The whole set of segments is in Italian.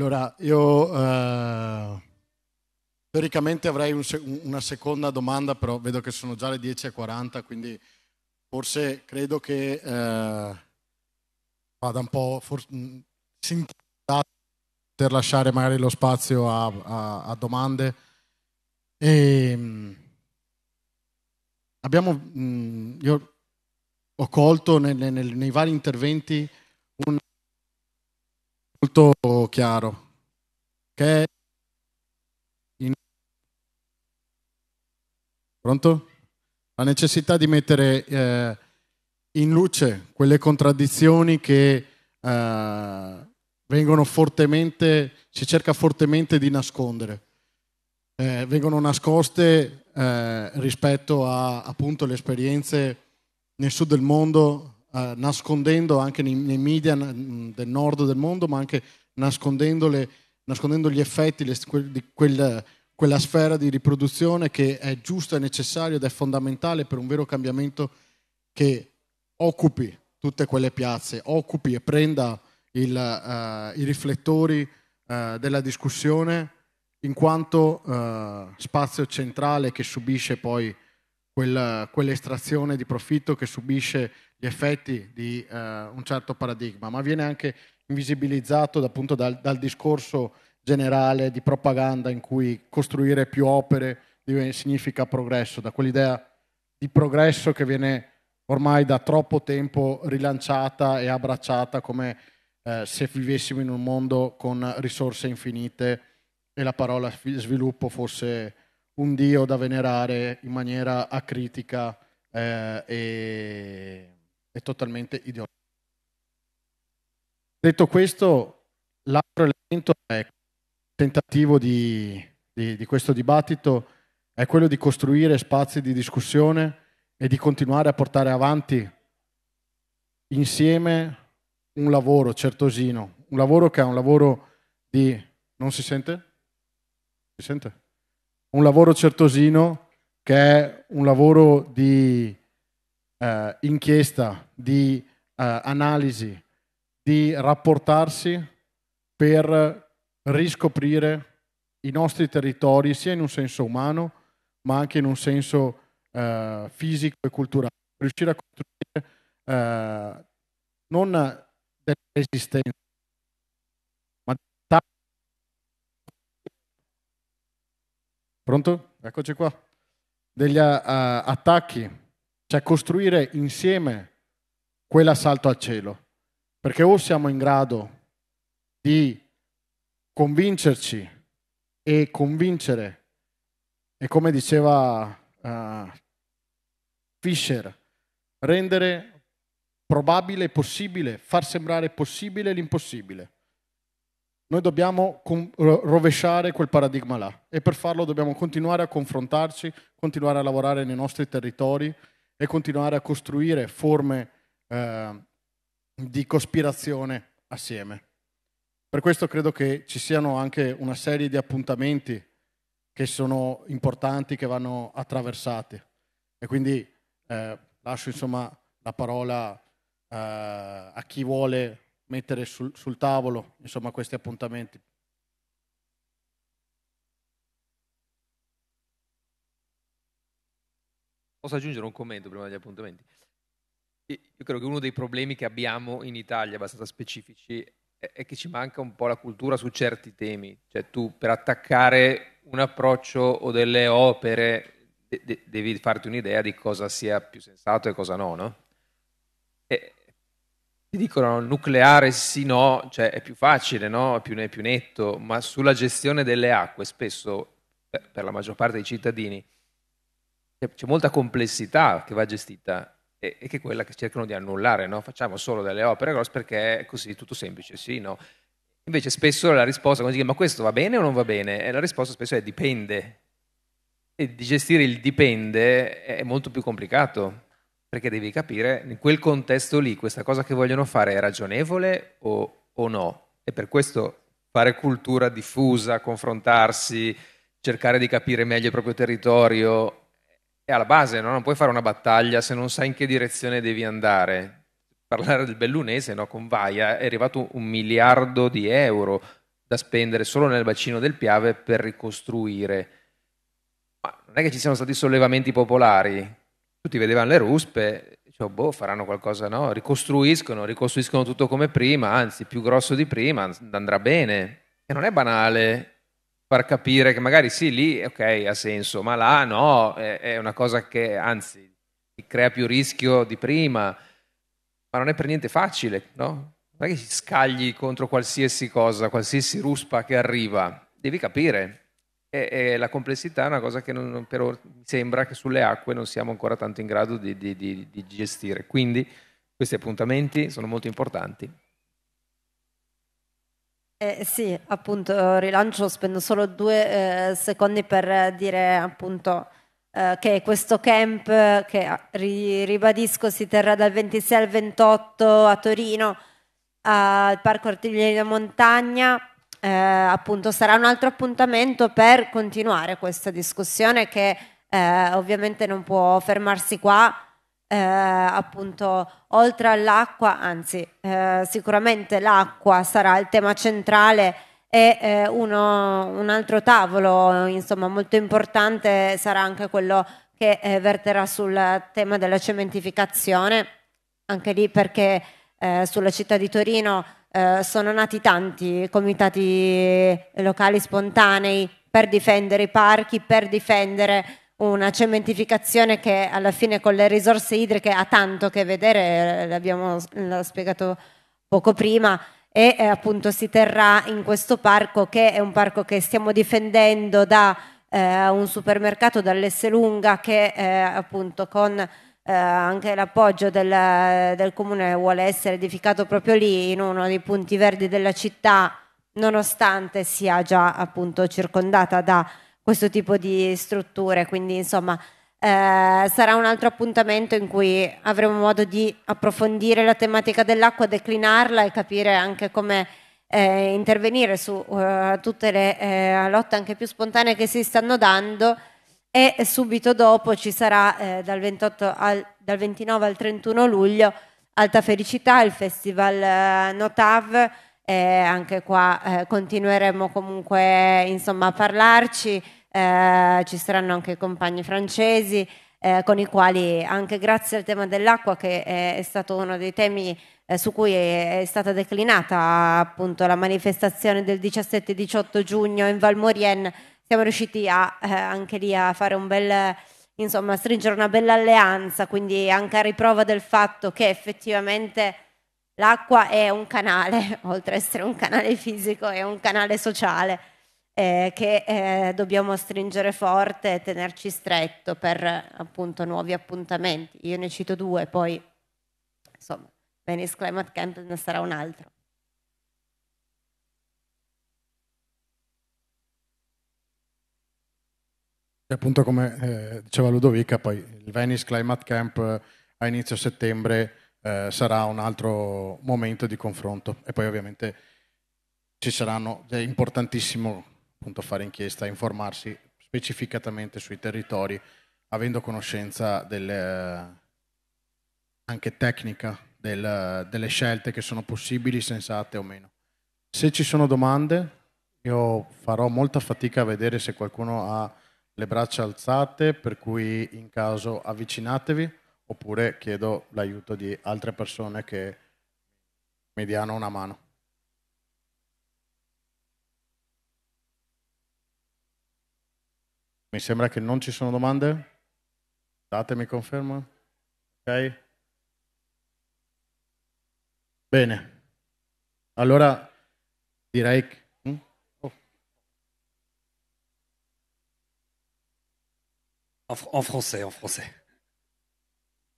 Allora, io eh, teoricamente avrei un, una seconda domanda, però vedo che sono già le 10.40, quindi forse credo che eh, vada un po' mm, sintetizzato per lasciare magari lo spazio a, a, a domande. E, ehm, abbiamo, mh, mm, io ho colto nel, nel, nei vari interventi un, molto chiaro che in... pronto? La necessità di mettere eh, in luce quelle contraddizioni che eh, vengono fortemente, si cerca fortemente di nascondere. Eh, vengono nascoste eh, rispetto a appunto le esperienze nel sud del mondo eh, nascondendo anche nei, nei, media del nord del mondo, ma anche nascondendo, le, nascondendo gli effetti le, di quel, quella sfera di riproduzione che è giusta, è necessaria ed è fondamentale per un vero cambiamento che occupi tutte quelle piazze, occupi e prenda il, uh, i riflettori uh, della discussione in quanto uh, spazio centrale che subisce poi quel, quell'estrazione di profitto, che subisce gli effetti di eh, un certo paradigma, ma viene anche invisibilizzato appunto dal, dal, discorso generale di propaganda in cui costruire più opere significa progresso, da quell'idea di progresso che viene ormai da troppo tempo rilanciata e abbracciata come eh, se vivessimo in un mondo con risorse infinite e la parola sviluppo fosse un dio da venerare in maniera acritica eh, e è totalmente ideologico. Detto questo, l'altro elemento è il tentativo di, di, di questo dibattito è quello di costruire spazi di discussione e di continuare a portare avanti insieme un lavoro certosino, un lavoro che è un lavoro di... non si sente? Si sente? Un lavoro certosino che è un lavoro di eh, inchiesta, di eh, analisi, di rapportarsi per riscoprire i nostri territori sia in un senso umano ma anche in un senso eh, fisico e culturale, riuscire a costruire eh, non delle resistenze, ma Pronto? Eccoci qua. Degli uh, attacchi cioè costruire insieme quell'assalto al cielo, perché o siamo in grado di convincerci e convincere, e come diceva uh, eh, Fisher, rendere probabile possibile, far sembrare possibile l'impossibile. Noi dobbiamo rovesciare quel paradigma là e per farlo dobbiamo continuare a confrontarci, continuare a lavorare nei nostri territori e continuare a costruire forme eh, di cospirazione assieme. Per questo credo che ci siano anche una serie di appuntamenti che sono importanti, che vanno attraversati. E quindi eh, lascio insomma la parola eh, a chi vuole mettere sul, sul tavolo insomma, questi appuntamenti. Posso aggiungere un commento prima degli appuntamenti? Io credo che uno dei problemi che abbiamo in Italia, abbastanza specifici, è che ci manca un po' la cultura su certi temi. Cioè tu per attaccare un approccio o delle opere de- de- devi farti un'idea di cosa sia più sensato e cosa no, no? E ti dicono nucleare sì, no, cioè è più facile, no? È più, è più netto, ma sulla gestione delle acque spesso, per la maggior parte dei cittadini, c'è molta complessità che va gestita e, e, che è quella che cercano di annullare, no? facciamo solo delle opere grosse perché è così tutto semplice, sì, no? Invece spesso la risposta, come si dice ma questo va bene o non va bene, e la risposta spesso è dipende. E di gestire il dipende è molto più complicato, perché devi capire in quel contesto lì questa cosa che vogliono fare è ragionevole o, o no. E per questo fare cultura diffusa, confrontarsi, cercare di capire meglio il proprio territorio è alla base, no? non puoi fare una battaglia se non sai in che direzione devi andare. Parlare del bellunese, no? con Vaia è arrivato un miliardo di euro da spendere solo nel bacino del Piave per ricostruire. Ma non è che ci siano stati sollevamenti popolari, tutti vedevano le ruspe, dicevo, boh, faranno qualcosa, no? Ricostruiscono, ricostruiscono tutto come prima, anzi più grosso di prima, andrà bene. E non è banale far capire che magari sì, lì ok, ha senso, ma là no, è, è una cosa che anzi crea più rischio di prima, ma non è per niente facile, no? Non è che ci scagli contro qualsiasi cosa, qualsiasi ruspa che arriva, devi capire. E, e la complessità è una cosa che non, per mi sembra che sulle acque non siamo ancora tanto in grado di, di, di, di gestire. Quindi questi appuntamenti sono molto importanti. Eh, sì, appunto, rilancio, spendo solo due eh, secondi per dire appunto eh, che questo camp, che ah, ri- ribadisco si terrà dal 26 al 28 a Torino, al Parco Artiglieri della Montagna, eh, appunto sarà un altro appuntamento per continuare questa discussione che eh, ovviamente non può fermarsi qua eh, appunto oltre all'acqua, anzi eh, sicuramente l'acqua sarà il tema centrale e eh, uno, un altro tavolo insomma molto importante sarà anche quello che eh, verterà sul tema della cementificazione, anche lì perché eh, sulla città di Torino eh, sono nati tanti comitati locali spontanei per difendere i parchi, per difendere una cementificazione che alla fine con le risorse idriche ha tanto a che vedere, eh, l'abbiamo spiegato poco prima, e eh, appunto si terrà in questo parco che è un parco che stiamo difendendo da eh, un supermercato dall'Esselunga che eh, appunto con eh, anche l'appoggio del, del comune vuole essere edificato proprio lì in uno dei punti verdi della città nonostante sia già appunto circondata da questo tipo di strutture, quindi insomma eh, sarà un altro appuntamento in cui avremo modo di approfondire la tematica dell'acqua, declinarla e capire anche come eh, intervenire su eh, tutte le eh, lotte anche più spontanee che si stanno dando e subito dopo ci sarà eh, dal, al, dal 29 al 31 luglio Alta Felicità, il Festival eh, Notav, anche qua continueremo comunque insomma a parlarci eh, ci saranno anche compagni francesi eh, con i quali anche grazie al tema dell'acqua che è, è stato uno dei temi eh, su cui è, è, stata declinata appunto la manifestazione del 17-18 giugno in Val Morien siamo riusciti a, eh, anche lì a fare un bel insomma, stringere una bella alleanza, quindi anche a riprova del fatto che effettivamente l'acqua è un canale, oltre ad essere un canale fisico, è un canale sociale eh, che eh, dobbiamo stringere forte e tenerci stretto per appunto nuovi appuntamenti. Io ne cito due, poi insomma, Venice Climate Camp ne sarà un altro. E appunto come eh, diceva Ludovica, poi il Venice Climate Camp eh, a inizio settembre eh, sarà un altro momento di confronto e poi ovviamente ci saranno, è importantissimo appunto fare inchiesta, informarsi specificatamente sui territori, avendo conoscenza del, eh, anche tecnica del, delle scelte che sono possibili, sensate o meno. Se ci sono domande, io farò molta fatica a vedere se qualcuno ha le braccia alzate, per cui in caso avvicinatevi oppure chiedo l'aiuto di altre persone che mi diano una mano. Mi sembra que non ci sono domande. Datemi conferma. Ok? Bene. Alors, direi che... Mm? Oh. En, français, en français.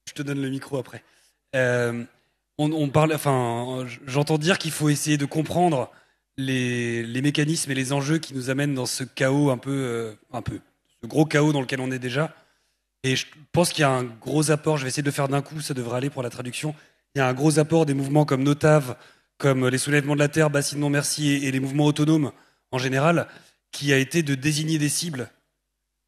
Je te donne le micro après. Euh, on, parle, enfin, j'entends dire qu'il faut essayer de comprendre les, mécanismes et les enjeux qui nous amènent dans ce chaos un peu, euh, un peu le gros chaos dans lequel on est déjà. Et je pense qu'il y a un gros apport, je vais essayer de le faire d'un coup, ça devrait aller pour la traduction. Il y a un gros apport des mouvements comme Notave, comme les soulèvements de la Terre, Bassine Non Merci et les mouvements autonomes en général, qui a été de désigner des cibles,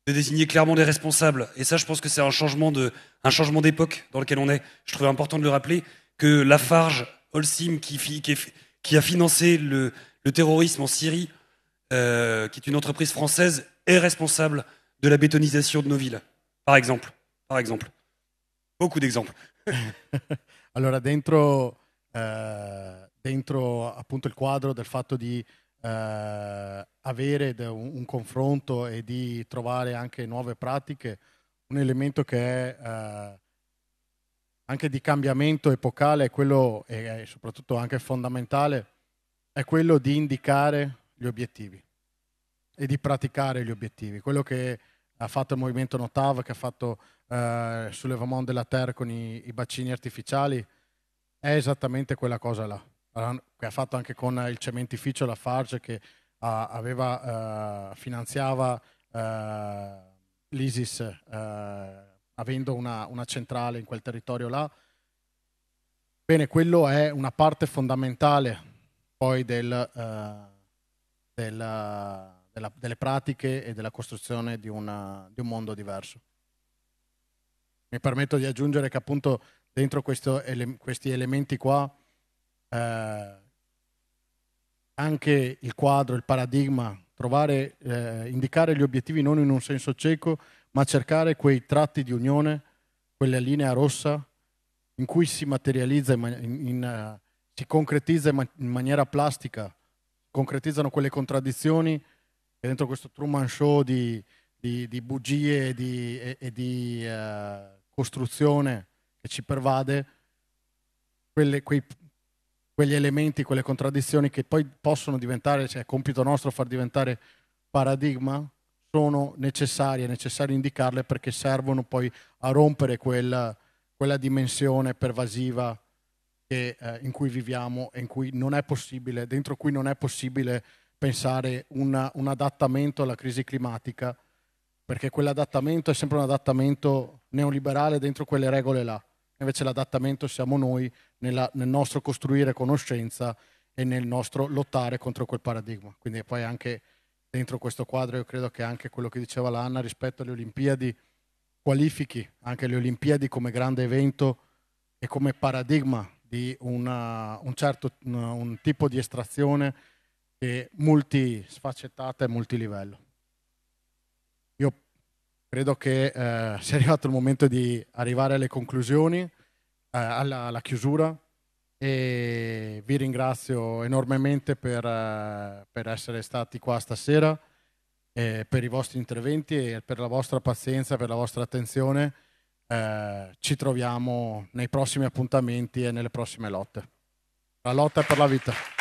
de désigner clairement des responsables. Et ça, je pense que c'est un changement de, un changement d'époque dans lequel on est. Je trouvais important de le rappeler que Lafarge, Holcim, qui, qui, qui a financé le, terrorisme en Syrie, euh, qui est une entreprise française, est responsable de la bétonisation de nos villes, par exemple. Par exemple. Beaucoup d'exemples. allora, dentro, eh, dentro appunto il quadro del fatto di eh, avere un, un, confronto e di trovare anche nuove pratiche, un elemento che è eh, anche di cambiamento epocale, è quello, e soprattutto anche fondamentale, è quello di indicare gli obiettivi e di praticare gli obiettivi. Quello che ha fatto il movimento Notava che ha fatto eh, sollevamento della terra con i, i, bacini artificiali, è esattamente quella cosa là, che ha fatto anche con il cementificio La Farge che ah, aveva, eh, finanziava eh, l'ISIS eh, avendo una, una centrale in quel territorio là. Bene, quello è una parte fondamentale poi del, uh, del, della, delle pratiche e della costruzione di, una, di un mondo diverso. Mi permetto di aggiungere che appunto dentro questo, ele, questi elementi qua eh, anche il quadro, il paradigma, trovare, eh, indicare gli obiettivi non in un senso cieco, ma cercare quei tratti di unione, quella linea rossa in cui si materializza, in, in, in, uh, si concretizza in, maniera plastica, concretizzano quelle contraddizioni è dentro questo Truman Show di, di, di bugie e di, e, e di uh, costruzione che ci pervade, quelle, quei, quegli elementi, quelle contraddizioni che poi possono diventare, cioè è compito nostro far diventare paradigma, sono necessarie, è necessario indicarle perché servono poi a rompere quella, quella dimensione pervasiva che, eh, in cui viviamo e in cui non è possibile, dentro cui non è possibile pensare una, un adattamento alla crisi climatica, perché quell'adattamento è sempre un adattamento neoliberale dentro quelle regole là. Invece l'adattamento siamo noi nella, nel nostro costruire conoscenza e nel nostro lottare contro quel paradigma. Quindi poi anche dentro questo quadro io credo che anche quello che diceva l'Anna rispetto alle Olimpiadi qualifichi anche le Olimpiadi come grande evento e come paradigma di una, un certo un tipo di estrazione e multisfaccettata e multilivello. Io credo che eh, sia arrivato il momento di arrivare alle conclusioni, eh, alla, alla, chiusura e vi ringrazio enormemente per, eh, per essere stati qua stasera, eh, per i vostri interventi e per la vostra pazienza, per la vostra attenzione. Eh, ci troviamo nei prossimi appuntamenti e nelle prossime lotte. La lotta per la vita.